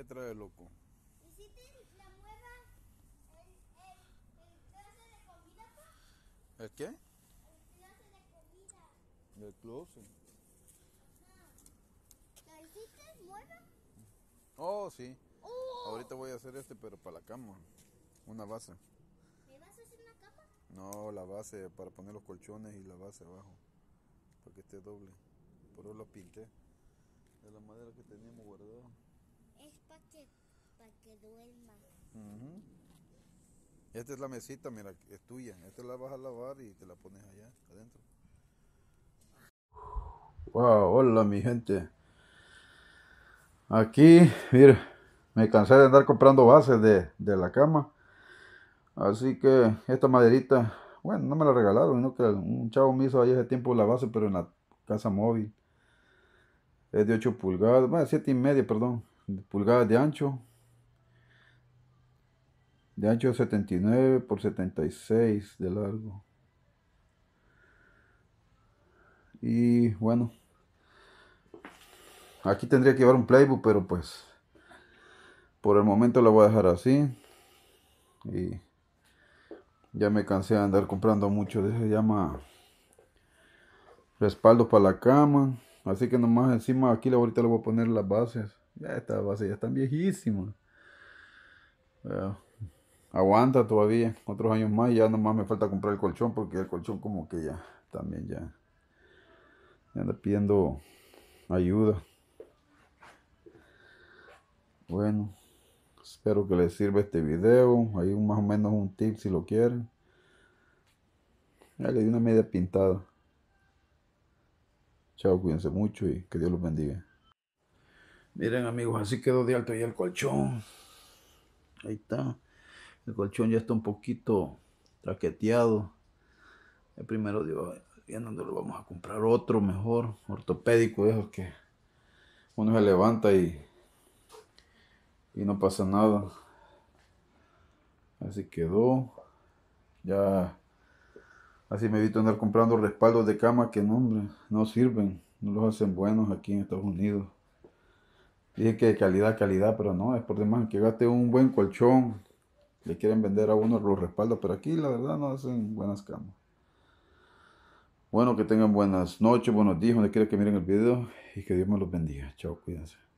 ¿Qué trae, loco? ¿Hiciste la mueva el, el, el de comida, ¿El qué? El de comida. el closet? ¿La hiciste mueva? Oh, sí. Oh. Ahorita voy a hacer este, pero para la cama. Una base. ¿Me vas a hacer una cama? No, la base para poner los colchones y la base abajo. Para que esté doble. Por eso la pinté. De la madera que teníamos guardada. Esta es la mesita, mira, es tuya. Esta la vas a lavar y te la pones allá, adentro. Wow, hola mi gente. Aquí, mira, me cansé de andar comprando bases de, la cama. Así que esta maderita, bueno, no me la regalaron, que un chavo me hizo ahí hace tiempo la base, pero en la casa móvil. Es de 8 pulgadas, bueno, 7 y medio, perdón, pulgadas de ancho, de ancho 79 por 76 de largo. Y bueno, aquí tendría que llevar un playbook, pero pues por el momento lo voy a dejar así. Y ya me cansé de andar comprando mucho de se llama respaldo para la cama. Así que nomás encima aquí ahorita le voy a poner las bases. Ya estas bases ya están viejísimas aguanta todavía otros años más ya nomás me falta comprar el colchón porque el colchón como que ya también ya, ya anda pidiendo ayuda. Bueno, espero que les sirva este video. Hay un, más o menos un tip si lo quieren. Ya le di una media pintada. Chao, cuídense mucho y que Dios los bendiga. Miren amigos, así quedó de alto ya el colchón. Ahí está. El colchón ya está un poquito traqueteado. El primero digo, Bien, dónde lo vamos a comprar otro mejor, ortopédico, esos que uno se levanta y, y no pasa nada. Así quedó. Ya así me evito andar comprando respaldos de cama que no, no sirven, no los hacen buenos aquí en Estados Unidos. Dije que calidad, calidad, pero no, es por demás que gaste un buen colchón, le quieren vender a uno los respaldos, pero aquí la verdad no hacen buenas camas. Bueno, que tengan buenas noches, buenos días, donde quiera que miren el video y que Dios me los bendiga. Chao, cuídense.